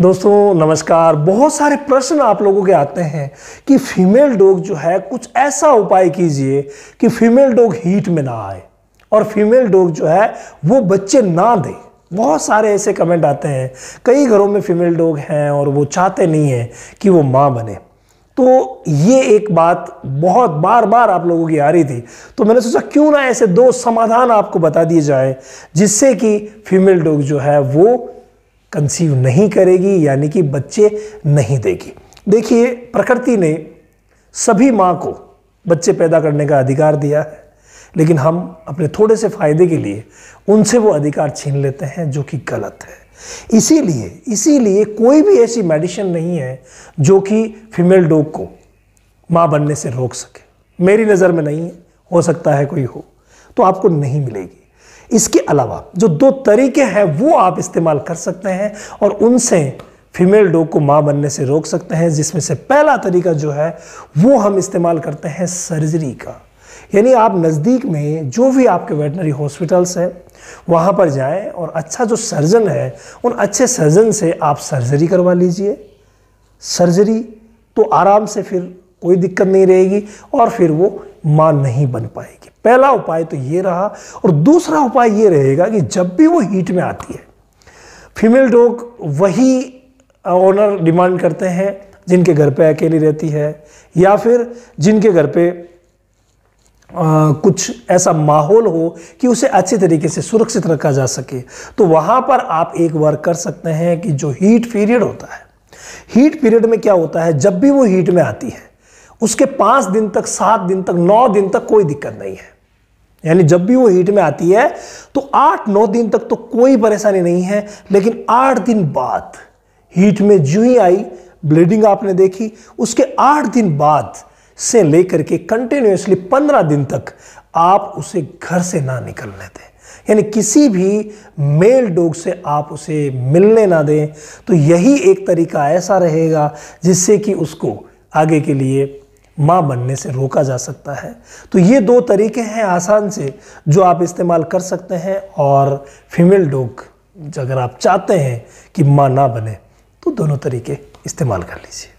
दोस्तों नमस्कार बहुत सारे प्रश्न आप लोगों के आते हैं कि फीमेल डॉग जो है कुछ ऐसा उपाय कीजिए कि फीमेल डॉग हीट में ना आए और फीमेल डॉग जो है वो बच्चे ना दे बहुत सारे ऐसे कमेंट आते हैं कई घरों में फीमेल डॉग हैं और वो चाहते नहीं हैं कि वो माँ बने तो ये एक बात बहुत बार बार आप लोगों की आ रही थी तो मैंने सोचा क्यों ना ऐसे दो समाधान आपको बता दिए जाए जिससे कि फीमेल डॉग जो है वो कंसीव नहीं करेगी यानी कि बच्चे नहीं देगी देखिए प्रकृति ने सभी माँ को बच्चे पैदा करने का अधिकार दिया है लेकिन हम अपने थोड़े से फायदे के लिए उनसे वो अधिकार छीन लेते हैं जो कि गलत है इसीलिए इसीलिए कोई भी ऐसी मेडिसिन नहीं है जो कि फीमेल डॉग को माँ बनने से रोक सके मेरी नज़र में नहीं है हो सकता है कोई हो तो आपको नहीं मिलेगी इसके अलावा जो दो तरीके हैं वो आप इस्तेमाल कर सकते हैं और उनसे फीमेल डॉग को माँ बनने से रोक सकते हैं जिसमें से पहला तरीका जो है वो हम इस्तेमाल करते हैं सर्जरी का यानी आप नज़दीक में जो भी आपके वेटनरी हॉस्पिटल्स हैं वहाँ पर जाएं और अच्छा जो सर्जन है उन अच्छे सर्जन से आप सर्जरी करवा लीजिए सर्जरी तो आराम से फिर कोई दिक्कत नहीं रहेगी और फिर वो माँ नहीं बन पाएगी पहला उपाय तो ये रहा और दूसरा उपाय ये रहेगा कि जब भी वो हीट में आती है फीमेल डॉग वही ऑनर डिमांड करते हैं जिनके घर पे अकेली रहती है या फिर जिनके घर पे आ, कुछ ऐसा माहौल हो कि उसे अच्छे तरीके से सुरक्षित रखा जा सके तो वहाँ पर आप एक बार कर सकते हैं कि जो हीट पीरियड होता है हीट पीरियड में क्या होता है जब भी वो हीट में आती है उसके पाँच दिन तक सात दिन तक नौ दिन तक कोई दिक्कत नहीं है यानी जब भी वो हीट में आती है तो आठ नौ दिन तक तो कोई परेशानी नहीं है लेकिन आठ दिन बाद हीट में जो ही आई ब्लीडिंग आपने देखी उसके आठ दिन बाद से लेकर के कंटिन्यूसली पंद्रह दिन तक आप उसे घर से ना निकलने दें यानी किसी भी मेल डॉग से आप उसे मिलने ना दें तो यही एक तरीका ऐसा रहेगा जिससे कि उसको आगे के लिए माँ बनने से रोका जा सकता है तो ये दो तरीके हैं आसान से जो आप इस्तेमाल कर सकते हैं और फीमेल डॉग अगर आप चाहते हैं कि माँ ना बने तो दोनों तरीके इस्तेमाल कर लीजिए